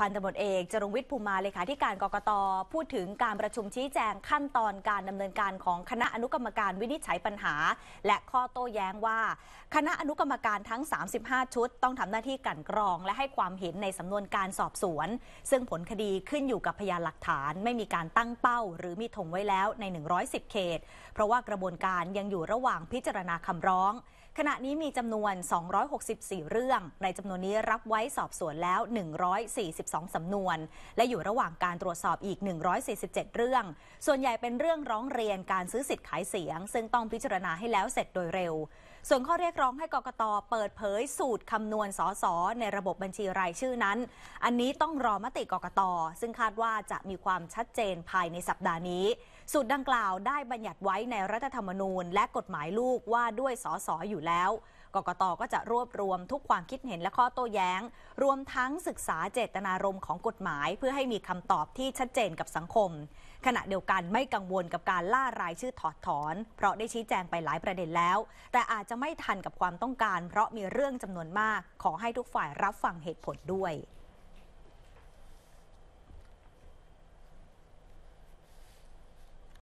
พันตำรวจเอกจรุงวิทย์ภูมิมาเลขาธิการกกตพูดถึงการประชุมชี้แจงขั้นตอนการดำเนินการของคณะอนุกรรมการวินิจฉัยปัญหา และข้อโต้แย้งว่า คณะอนุกรรมการทั้ง 35 ชุด ต้องทำหน้าที่กันกรอง และให้ความเห็นในสำนวนการสอบสวน ซึ่งผลคดีขึ้นอยู่กับพยานหลักฐาน ไม่มีการตั้งเป้า หรือมีถงไว้แล้วใน 110 เขต เพราะว่ากระบวนการยังอยู่ระหว่างพิจารณาคำร้องขณะนี้มีจำนวน 264 เรื่อง ในจำนวนนี้รับไว้สอบสวนแล้ว 140 172สำนวนและอยู่ระหว่างการตรวจสอบอีก147เรื่อง ส่วนใหญ่เป็นเรื่องร้องเรียนการซื้อสิทธิ์ขายเสียง ซึ่งต้องพิจารณาให้แล้วเสร็จโดยเร็ว ส่วนข้อเรียกร้องให้กกตเปิดเผยสูตรคำนวณสสในระบบบัญชีรายชื่อนั้น อันนี้ต้องรอมติกกตซึ่งคาดว่าจะมีความชัดเจนภายในสัปดาห์นี้ สูตรดังกล่าวได้บัญญัติไว้ในรัฐธรรมนูญและกฎหมายลูกว่าด้วยสสออยู่แล้วกกตก็จะรวบรวมทุกความคิดเห็นและข้อโต้แย้ง รวมทั้งศึกษาเจตนารมณ์ของกฎหมาย เพื่อให้มีคำตอบที่ชัดเจนกับสังคม ขณะเดียวกันไม่กังวลกับการล่ารายชื่อถอดถอน เพราะได้ชี้แจงไปหลายประเด็นแล้ว แต่อาจจะไม่ทันกับความต้องการ เพราะมีเรื่องจำนวนมาก ขอให้ทุกฝ่ายรับฟังเหตุผลด้วย